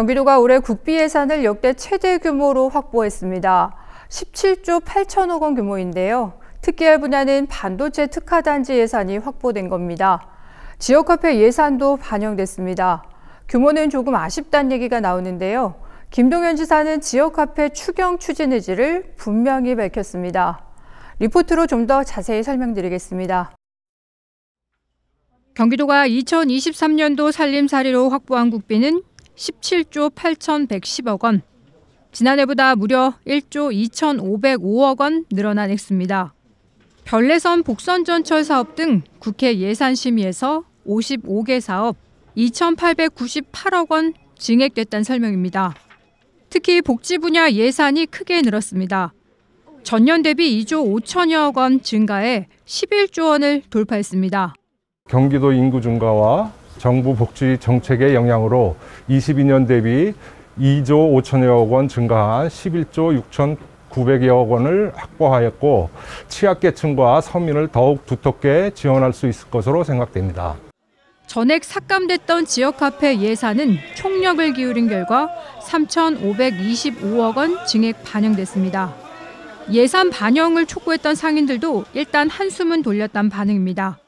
경기도가 올해 국비 예산을 역대 최대 규모로 확보했습니다. 17조 8천억 원 규모인데요. 특기할 분야는 반도체 특화단지 예산이 확보된 겁니다. 지역화폐 예산도 반영됐습니다. 규모는 조금 아쉽다는 얘기가 나오는데요. 김동현 지사는 지역화폐 추경 추진 의지를 분명히 밝혔습니다. 리포트로 좀 더 자세히 설명드리겠습니다. 경기도가 2023년도 산림사이로 확보한 국비는 17조 8,110억 원, 지난해보다 무려 1조 2,505억 원 늘어난 액수입니다. 별내선 복선전철 사업 등 국회 예산심의에서 55개 사업 2,898억 원 증액됐다는 설명입니다. 특히 복지 분야 예산이 크게 늘었습니다. 전년 대비 2조 5천여억 원 증가해 11조 원을 돌파했습니다. 경기도 인구 증가와 정부 복지 정책의 영향으로 22년 대비 2조 5천여억 원 증가한 11조 6천 900여억 원을 확보하였고 취약계층과 서민을 더욱 두텁게 지원할 수 있을 것으로 생각됩니다. 전액 삭감됐던 지역화폐 예산은 총력을 기울인 결과 3,525억 원 증액 반영됐습니다. 예산 반영을 촉구했던 상인들도 일단 한숨은 돌렸던 반응입니다.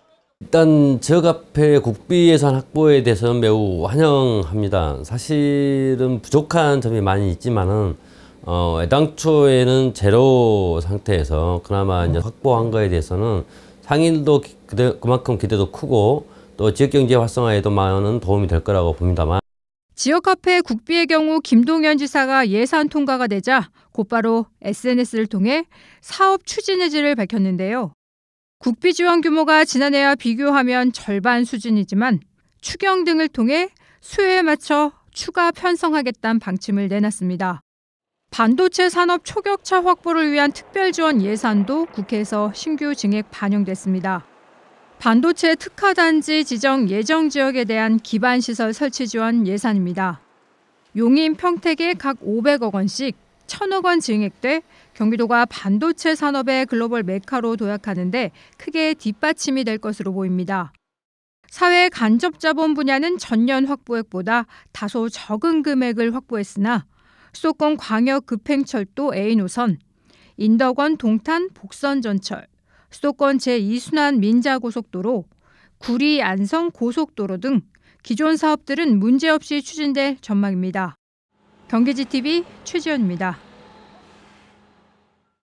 일단 저가페 국비 예산 확보에 대해서는 매우 환영합니다. 사실은 부족한 점이 많이 있지만은 어, 애당초에는 제로 상태에서 그나마 이제 확보한 거에 대해서는 상인도 기대, 그만큼 기대도 크고 또 지역경제 활성화에도 많은 도움이 될 거라고 봅니다만 지역화폐 국비의 경우 김동연 지사가 예산 통과가 되자 곧바로 SNS를 통해 사업 추진의지를 밝혔는데요. 국비 지원 규모가 지난해와 비교하면 절반 수준이지만 추경 등을 통해 수요에 맞춰 추가 편성하겠다는 방침을 내놨습니다. 반도체 산업 초격차 확보를 위한 특별 지원 예산도 국회에서 신규 증액 반영됐습니다. 반도체 특화단지 지정 예정 지역에 대한 기반시설 설치 지원 예산입니다. 용인 평택에 각 500억 원씩, 천억 원 증액돼 경기도가 반도체 산업의 글로벌 메카로 도약하는데 크게 뒷받침이 될 것으로 보입니다. 사회 간접 자본 분야는 전년 확보액보다 다소 적은 금액을 확보했으나 수도권 광역 급행철도 A 노선, 인덕원 동탄 복선 전철, 수도권 제2순환 민자고속도로, 구리 안성 고속도로 등 기존 사업들은 문제없이 추진될 전망입니다. 경기지 TV 최지연입니다.